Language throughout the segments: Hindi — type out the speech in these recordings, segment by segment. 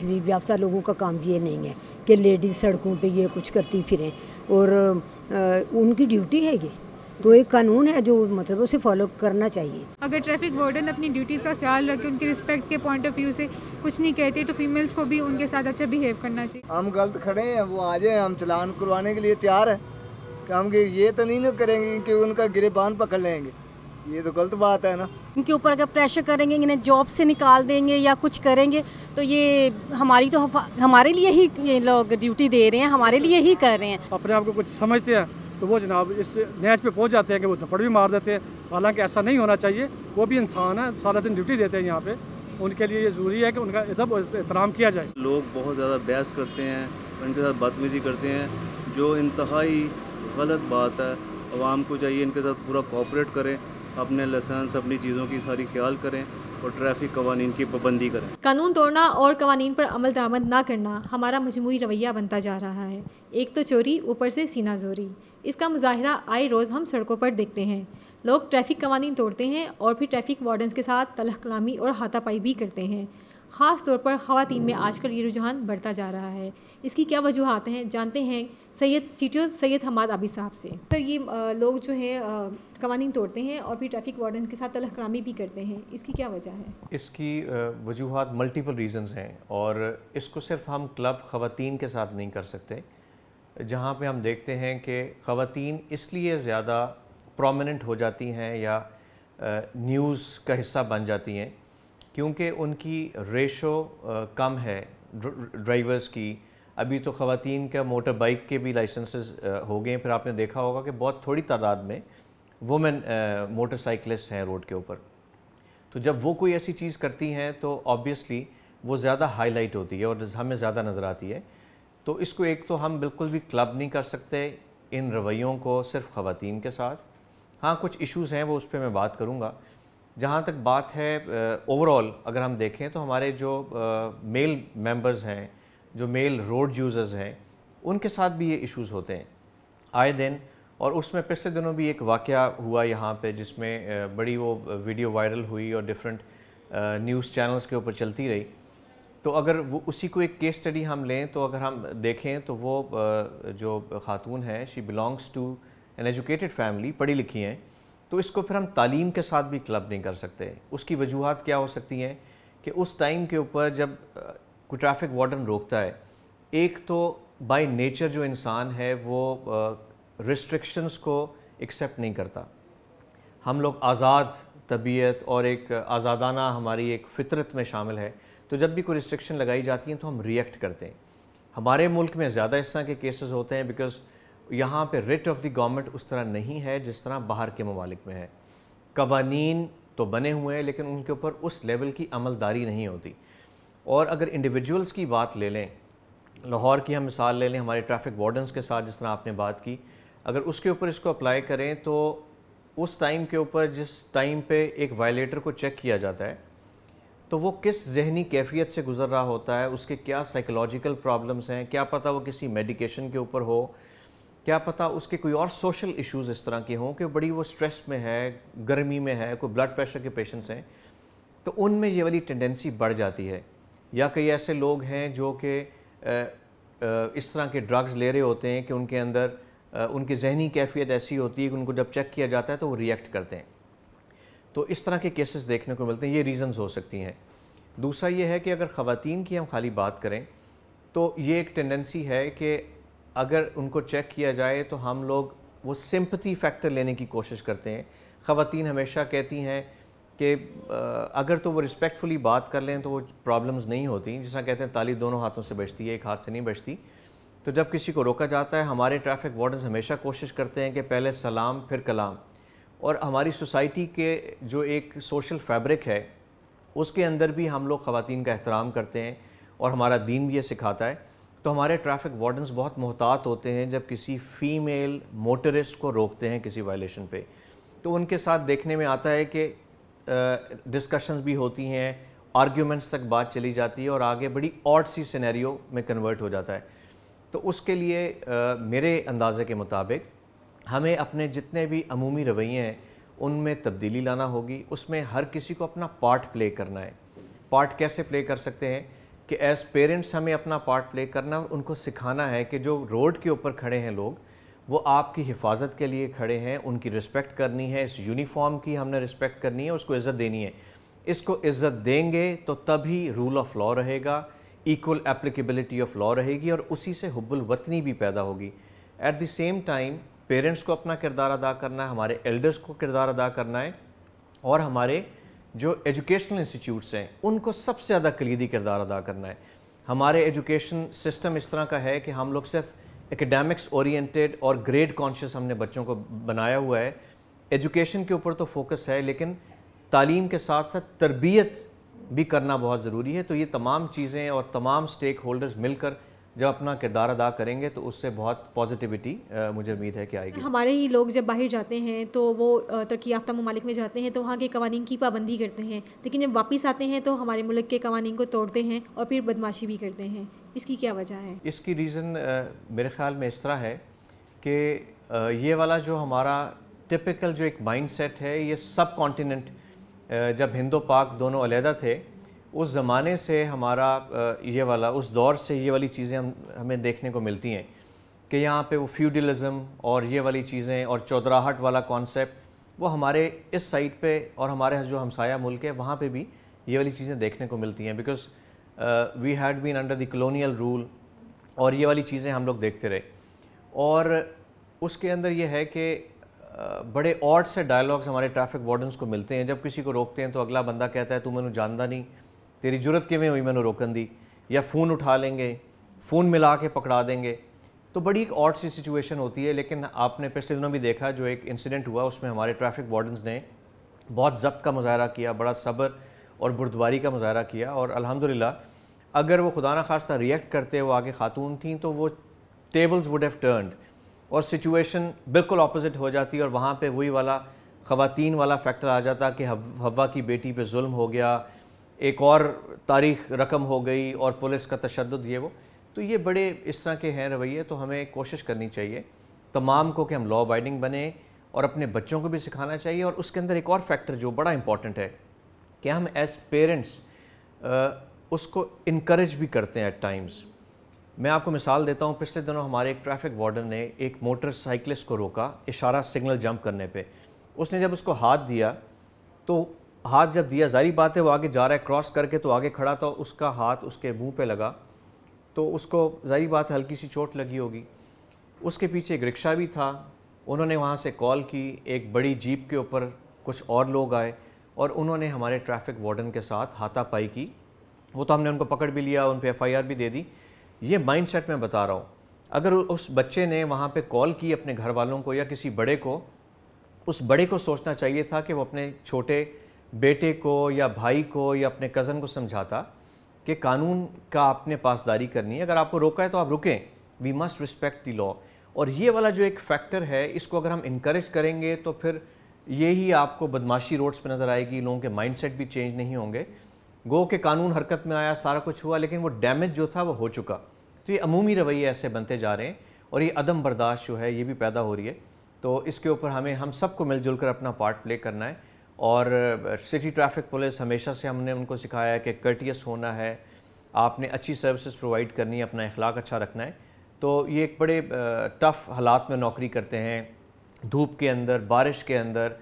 तहजीब याफ्ता लोगों का काम ये नहीं है कि लेडीज़ सड़कों पे ये कुछ करती फिरें और आ, उनकी ड्यूटी है ये तो एक कानून है जो मतलब उसे फॉलो करना चाहिए अगर ट्रैफिक वार्डन अपनी ड्यूटीज़ का ख्याल रखे उनके रिस्पेक्ट के पॉइंट ऑफ व्यू से कुछ नहीं कहते तो फीमेल्स को भी उनके साथ अच्छा बिहेव करना चाहिए हम गलत खड़े हैं वो आ जाए हम चलान करवाने के लिए तैयार है कि हम ये तो नहीं ना करेंगे कि उनका गिरबान पकड़ लेंगे ये तो गलत बात है ना इनके ऊपर अगर प्रेशर करेंगे इन्हें जॉब से निकाल देंगे या कुछ करेंगे तो ये हमारी तो हमारे लिए ही ये लोग ड्यूटी दे रहे हैं हमारे लिए ही कर रहे हैं अपने आप को कुछ समझते हैं तो वो जनाब इस नैच पे पहुंच जाते हैं कि वो थप्पड़ भी मार देते हैं हालांकि ऐसा नहीं होना चाहिए वो भी इंसान है सारा दिन ड्यूटी देते हैं यहाँ पे उनके लिए ये ज़रूरी है कि उनका अदब एहतराम किया जाए लोग बहुत ज़्यादा बहस करते हैं उनके साथ बदतमीज़ी करते हैं जो इंतहाई गलत बात है आवाम को चाहिए इनके साथ पूरा कोऑपरेट करें अपने लाइसेंस अपनी चीज़ों की सारी ख्याल करें और ट्रैफिक कवानीन की पाबंदी करें कानून तोड़ना और कवानीन पर अमल दरामद ना करना हमारा मजमू रवैया बनता जा रहा है एक तो चोरी ऊपर से सीना जोरी इसका मुजाहरा आए रोज़ हम सड़कों पर देखते हैं लोग ट्रैफिक कवानी तोड़ते हैं और फिर ट्रैफिक वार्डन्स के साथ तलह कलामी और हाथापाई भी करते हैं ख़ास तौर पर ख़वातीन में आजकल ये रुझान बढ़ता जा रहा है इसकी क्या वजूहत हैं जानते हैं सैयद सीटीओ सैयद हमाद आबी साहब से सर तो ये लोग जो हैं कवानीन तोड़ते हैं और फिर ट्रैफिक वार्डन के साथ तलह कलामी भी करते हैं इसकी क्या वजह है इसकी वजूहत मल्टीपल रीजंस हैं और इसको सिर्फ हम क्लब ख़वातीन के साथ नहीं कर सकते जहाँ पर हम देखते हैं कि ख़वातीन इसलिए ज़्यादा प्रोमिनंट हो जाती हैं या न्यूज़ का हिस्सा बन जाती हैं क्योंकि उनकी रेशो कम है ड्राइवर्स की अभी तो ख़वान का मोटर बाइक के भी लाइसेंसेस हो गए फिर आपने देखा होगा कि बहुत थोड़ी तादाद में वुमेन मोटरसाइकिलिस्ट हैं रोड के ऊपर तो जब वो कोई ऐसी चीज़ करती हैं तो ऑब्वियसली वो ज़्यादा हाईलाइट होती है और हमें ज़्यादा नज़र आती है तो इसको एक तो हम बिल्कुल भी क्लब नहीं कर सकते इन रवैयों को सिर्फ ख़वान के साथ हाँ कुछ इश्यूज़ हैं वो उस पर मैं बात करूँगा जहाँ तक बात है ओवरऑल अगर हम देखें तो हमारे जो मेल मेंबर्स हैं जो मेल रोड यूज़र्स हैं उनके साथ भी ये इश्यूज़ होते हैं आए दिन और उसमें पिछले दिनों भी एक वाक़ हुआ यहाँ पे जिसमें बड़ी वो वीडियो वायरल हुई और डिफरेंट न्यूज़ चैनल्स के ऊपर चलती रही तो अगर वो उसी को एक केस स्टडी हम लें तो अगर हम देखें तो वो जो खातून है she belongs to an educated family पढ़ी लिखी हैं तो इसको फिर हम तालीम के साथ भी क्लब नहीं कर सकते उसकी वजूहत क्या हो सकती हैं कि उस टाइम के ऊपर जब कोई ट्रैफिक वार्डन रोकता है एक तो बाय नेचर जो इंसान है वो रिस्ट्रिक्शंस को एक्सेप्ट नहीं करता हम लोग आज़ाद तबीयत और एक आज़ादाना हमारी एक फितरत में शामिल है तो जब भी कोई रिस्ट्रिक्शन लगाई जाती हैं तो हम रिएक्ट करते हैं हमारे मुल्क में ज़्यादा इस तरह के केसेस होते हैं बिकॉज़ यहाँ पे रिट ऑफ़ द गवर्नमेंट उस तरह नहीं है जिस तरह बाहर के ममालिक में है कवानीन तो बने हुए हैं लेकिन उनके ऊपर उस लेवल की अमलदारी नहीं होती और अगर इंडिविजुअल्स की बात ले लें लाहौर की हम मिसाल ले लें हमारे ट्रैफिक वार्डन्स के साथ जिस तरह आपने बात की अगर उसके ऊपर इसको अप्लाई करें तो उस टाइम के ऊपर जिस टाइम पे एक वायलेटर को चेक किया जाता है तो वो किस जहनी कैफियत से गुज़र रहा होता है उसके क्या साइकोलॉजिकल प्रॉब्लम्स हैं क्या पता वो किसी मेडिकेशन के ऊपर हो क्या पता उसके कोई और सोशल इश्यूज इस तरह के हों कि बड़ी वो स्ट्रेस में है गर्मी में है कोई ब्लड प्रेशर के पेशेंट्स हैं तो उनमें ये वाली टेंडेंसी बढ़ जाती है या कई ऐसे लोग हैं जो कि इस तरह के ड्रग्स ले रहे होते हैं कि उनके अंदर उनकी जहनी कैफियत ऐसी होती है कि उनको जब चेक किया जाता है तो वो रिएक्ट करते हैं तो इस तरह के केसेस देखने को मिलते हैं ये रीज़न्स हो सकती हैं दूसरा ये है कि अगर ख़वातीन की हम खाली बात करें तो ये एक टेंडेंसी है कि अगर उनको चेक किया जाए तो हम लोग वो सिंपथी फैक्टर लेने की कोशिश करते हैं ख़वान हमेशा कहती हैं कि अगर तो वो रिस्पेक्टफुली बात कर लें तो वो प्रॉब्लम्स नहीं होती जिस कहते हैं ताली दोनों हाथों से बचती है एक हाथ से नहीं बचती तो जब किसी को रोका जाता है हमारे ट्रैफिक वार्डन्स हमेशा कोशिश करते हैं कि पहले सलाम फिर कलाम और हमारी सोसाइटी के जो एक सोशल फैब्रिक है उसके अंदर भी हम लोग ख़वान का एहतराम करते हैं और हमारा दीन भी ये सिखाता है तो हमारे ट्रैफिक वार्डन्स बहुत मोहतात होते हैं जब किसी फीमेल मोटरिस्ट को रोकते हैं किसी वायलेशन पे तो उनके साथ देखने में आता है कि डिस्कशंस भी होती हैं आर्ग्यूमेंट्स तक बात चली जाती है और आगे बड़ी ऑड सी सिनेरियो में कन्वर्ट हो जाता है तो उसके लिए आ, मेरे अंदाजे के मुताबिक हमें अपने जितने भी अमूमी रवैये हैं उनमें तब्दीली लाना होगी उसमें हर किसी को अपना पार्ट प्ले करना है पार्ट कैसे प्ले कर सकते हैं कि एज पेरेंट्स हमें अपना पार्ट प्ले करना और उनको सिखाना है कि जो रोड के ऊपर खड़े हैं लोग वो आपकी हिफाजत के लिए खड़े हैं उनकी रिस्पेक्ट करनी है इस यूनिफॉर्म की हमने रिस्पेक्ट करनी है उसको इज़्ज़त देनी है इसको इज़्ज़त देंगे तो तभी रूल ऑफ लॉ रहेगा इक्वल एप्लीकेबिलिटी ऑफ लॉ रहेगी और उसी से हब्बुल वतनी भी पैदा होगी at the same time parents को अपना किरदार अदा करना है हमारे एल्डर्स को किरदार अदा करना है और हमारे जो एजुकेशनल इंस्टीट्यूट्स हैं उनको सबसे ज़्यादा कलीदी किरदार अदा करना है हमारे एजुकेशन सिस्टम इस तरह का है कि हम लोग सिर्फ एकेडमिक्स ओरिएंटेड और ग्रेड कॉन्शियस हमने बच्चों को बनाया हुआ है एजुकेशन के ऊपर तो फोकस है लेकिन तालीम के साथ साथ तरबियत भी करना बहुत ज़रूरी है तो ये तमाम चीज़ें और तमाम स्टेक होल्डर्स मिलकर जब अपना किरदार अदा करेंगे तो उससे बहुत पॉजिटिविटी मुझे उम्मीद है कि आएगी हमारे ही लोग जब बाहर जाते हैं तो वो तरक्की याफ्ता ममालिक में जाते हैं तो वहाँ के कवानीन की पाबंदी करते हैं लेकिन जब वापस आते हैं तो हमारे मुल्क के कवानीन को तोड़ते हैं और फिर बदमाशी भी करते हैं इसकी क्या वजह है इसकी रीज़न मेरे ख्याल में इस तरह है कि ये वाला जो हमारा टिपिकल जो एक माइंड सेट है ये सब कॉन्टीनेंट जब हिंदो पाक दोनों अलहदा थे उस ज़माने से हमारा ये वाला उस दौर से ये वाली चीज़ें हम हमें देखने को मिलती हैं कि यहाँ पे वो फ्यूडलिज़म और ये वाली चीज़ें और चौधराहट वाला कॉन्सेप्ट वो हमारे इस साइड पे और हमारे जो हमसाया मुल्क है वहाँ पे भी ये वाली चीज़ें देखने को मिलती हैं because we had been under the colonial rule और ये वाली चीज़ें हम लोग देखते रहे और उसके अंदर ये है कि बड़े और से डायलॉग्स हमारे ट्रैफिक वार्डन्स को मिलते हैं जब किसी को रोकते हैं तो अगला बंदा कहता है तू मैं जानता नहीं तेरी जरूरत किमें हुई मैंने रोकन दी या फ़ोन उठा लेंगे फ़ोन मिला के पकड़ा देंगे तो बड़ी एक ऑट सी सिचुएशन होती है लेकिन आपने पिछले दिनों भी देखा जो एक इंसिडेंट हुआ उसमें हमारे ट्रैफिक वार्डन्स ने बहुत जब्त का मुजाहरा किया बड़ा सब्र और बुरदबारी का मुजाहरा किया और अलहमदिल्ला अगर वो खुदा न खासा रिएक्ट करते वो आगे खातून थी तो वो टेबल्स वुड हैव टर्नड और सिचुएशन बिल्कुल अपोजिट हो जाती और वहाँ पर वही वाला ख़वातीन वाला फैक्टर आ जाता कि हवा की बेटी पर म हो गया एक और तारीख रकम हो गई और पुलिस का तशद ये वो तो ये बड़े इस तरह के हैं रवैये तो हमें कोशिश करनी चाहिए तमाम को कि हम लॉ अबाइडिंग बने और अपने बच्चों को भी सिखाना चाहिए और उसके अंदर एक और फैक्टर जो बड़ा इम्पॉर्टेंट है कि हम एज पेरेंट्स उसको इनक्रेज भी करते हैं एट टाइम्स मैं आपको मिसाल देता हूँ पिछले दिनों हमारे एक ट्रैफिक वार्डन ने एक मोटरसाइकिलिस्ट को रोका इशारा सिग्नल जंप करने पे उसने जब उसको हाथ दिया तो हाथ जब दिया जारी बात है वो आगे जा रहा है क्रॉस करके तो आगे खड़ा था उसका हाथ उसके मुंह पे लगा तो उसको जारी बात हल्की सी चोट लगी होगी उसके पीछे एक रिक्शा भी था उन्होंने वहाँ से कॉल की एक बड़ी जीप के ऊपर कुछ और लोग आए और उन्होंने हमारे ट्रैफिक वार्डन के साथ हाथापाई की वो तो हमने उनको पकड़ भी लिया उन पर एफ भी दे दी ये माइंड सेट मैं बता रहा हूँ अगर उस बच्चे ने वहाँ पर कॉल की अपने घर वालों को या किसी बड़े को उस बड़े को सोचना चाहिए था कि वो अपने छोटे बेटे को या भाई को या अपने कज़न को समझाता कि कानून का आपने पासदारी करनी है अगर आपको रोका है तो आप रुकें we must respect the law और ये वाला जो एक फैक्टर है इसको अगर हम इनक्रेज करेंगे तो फिर ये ही आपको बदमाशी रोड्स पे नज़र आएगी लोगों के माइंडसेट भी चेंज नहीं होंगे गो के कानून हरकत में आया सारा कुछ हुआ लेकिन वो डैमेज जो था वो हो चुका तो ये अमूमी रवैये ऐसे बनते जा रहे हैं और ये अदम बर्दाश्त जो है ये भी पैदा हो रही है तो इसके ऊपर हमें हम सबको मिलजुल कर अपना पार्ट प्ले करना है और सिटी ट्रैफिक पुलिस हमेशा से हमने उनको सिखाया है कि कर्टियस होना है आपने अच्छी सर्विसेज प्रोवाइड करनी है अपना अखलाक अच्छा रखना है तो ये एक बड़े टफ़ हालात में नौकरी करते हैं धूप के अंदर बारिश के अंदर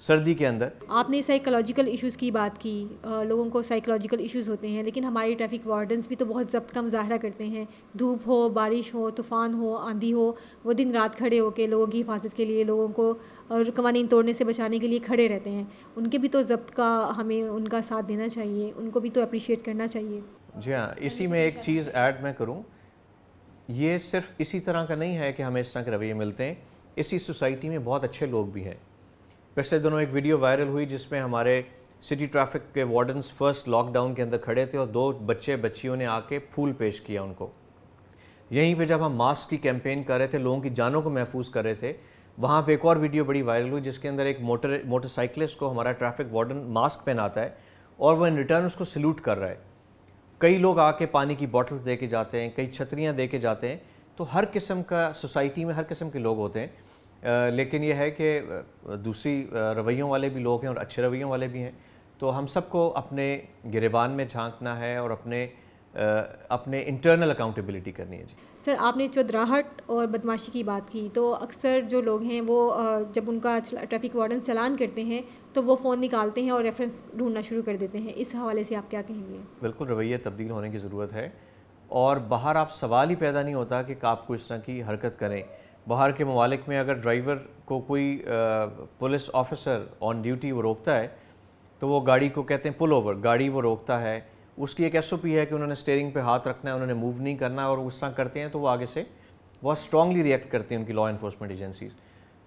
सर्दी के अंदर आपने साइकोलॉजिकल इश्यूज़ की बात की आ, लोगों को साइकोलॉजिकल इश्यूज़ होते हैं लेकिन हमारे ट्रैफिक वार्डन्स भी तो बहुत जब्त का मुजाहरा करते हैं धूप हो बारिश हो तूफ़ान हो आंधी हो वो दिन रात खड़े होकर लोगों की हिफाजत के लिए लोगों को और कवानीन तोड़ने से बचाने के लिए खड़े रहते हैं उनके भी तो जब्त का हमें उनका साथ देना चाहिए उनको भी तो अप्रिशिएट करना चाहिए जी हाँ इसी में एक चीज़ ऐड मैं करूँ ये सिर्फ इसी तरह का नहीं है कि हमें इस तरह के रवैये मिलते हैं इसी सोसाइटी में बहुत अच्छे लोग भी हैं पिछले दिनों एक वीडियो वायरल हुई जिसमें हमारे सिटी ट्रैफिक के वार्डन्स फर्स्ट लॉकडाउन के अंदर खड़े थे और दो बच्चे बच्चियों ने आके फूल पेश किया उनको यहीं पे जब हम मास्क की कैंपेन कर रहे थे लोगों की जानों को महफूज कर रहे थे वहाँ पे एक और वीडियो बड़ी वायरल हुई जिसके अंदर एक मोटर मोटरसाइकिलिस्ट को हमारा ट्रैफिक वार्डन मास्क पहनाता है और वह इन रिटर्न उसको सल्यूट कर रहा है कई लोग आके पानी की बॉटल्स दे के जाते हैं कई छतरियाँ दे के जाते हैं तो हर किस्म का सोसाइटी में हर किस्म के लोग होते हैं लेकिन यह है कि दूसरी रवैयों वाले भी लोग हैं और अच्छे रवैयों वाले भी हैं तो हम सबको अपने गिरेबान में झांकना है और अपने अपने इंटरनल अकाउंटेबिलिटी करनी है जी सर आपने चौधराहट और बदमाशी की बात की तो अक्सर जो लोग हैं वो जब उनका ट्रैफिक वार्डन चलान करते हैं तो वो फ़ोन निकालते हैं और रेफरेंस ढूंढना शुरू कर देते हैं इस हवाले से आप क्या कहेंगे बिल्कुल रवैया तब्दील होने की ज़रूरत है और बाहर आप सवाल ही पैदा नहीं होता कि आप इस तरह की हरकत करें बाहर के ममालिक में अगर ड्राइवर को कोई पुलिस ऑफिसर ऑन ड्यूटी वो रोकता है तो वो गाड़ी को कहते हैं पुल ओवर गाड़ी वो रोकता है उसकी एक एस है कि उन्होंने स्टेयरिंग पे हाथ रखना है उन्होंने मूव नहीं करना और उस तरह करते हैं तो वो आगे से बहुत स्ट्रांगली रिएक्ट करती हैं उनकी लॉ इन्फोर्समेंट एजेंसीज़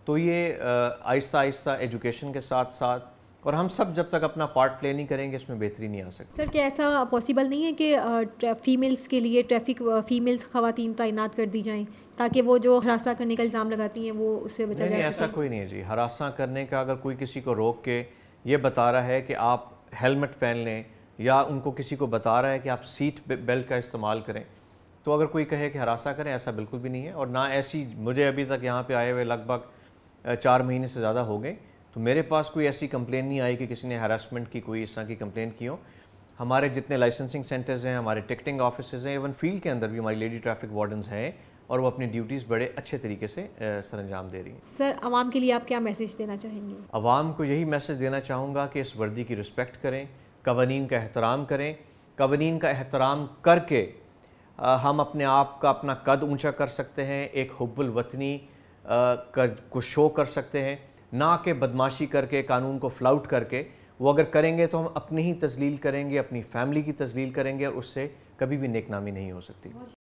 तो ये आहिस्ता आहिस्ता एजुकेशन के साथ साथ और हम सब जब तक अपना पार्ट प्ले नहीं करेंगे इसमें बेहतरी नहीं आ सकती सर क्या ऐसा पॉसिबल नहीं है कि फ़ीमेल्स के लिए ट्रैफिक फ़ीमेल्स खातन तैनात कर दी जाएँ ताकि वो जो हरासा करने का इल्ज़ाम लगाती हैं वो उससे बचा जाए ऐसा कोई नहीं है जी हरासा करने का अगर कोई किसी को रोक के ये बता रहा है कि आप हेलमेट पहन लें या उनको किसी को बता रहा है कि आप सीट बेल्ट का इस्तेमाल करें तो अगर कोई कहे कि हरासा करें ऐसा बिल्कुल भी नहीं है और ना ऐसी मुझे अभी तक यहाँ पे आए हुए लगभग चार महीने से ज़्यादा हो गए तो मेरे पास कोई ऐसी कंप्लेन नहीं आई कि किसी ने हरासमेंट की कोई इस तरह की कंप्लेन की हो हमारे जितने लाइसेंसिंग सेंटर्स हैं हमारे टिकटिंग ऑफिस हैं इवन फील्ड के अंदर भी हमारी लेडी ट्रैफिक वार्डन्स हैं और वो अपनी ड्यूटीज़ बड़े अच्छे तरीके से सर अंजाम दे रही हैं सर आवाम के लिए आप क्या मैसेज देना चाहेंगे आवाम को यही मैसेज देना चाहूँगा कि इस वर्दी की रिस्पेक्ट करें कवानीन का एहतराम करें कवानीन का एहतराम करके हम अपने आप का अपना कद ऊंचा कर सकते हैं एक हब्बुल वतनी को शो कर सकते हैं ना के बदमाशी करके कानून को फ्लाउट करके वो अगर करेंगे तो हम अपनी ही तजलील करेंगे अपनी फैमिली की तजलील करेंगे और उससे कभी भी नेकनामी नहीं हो सकती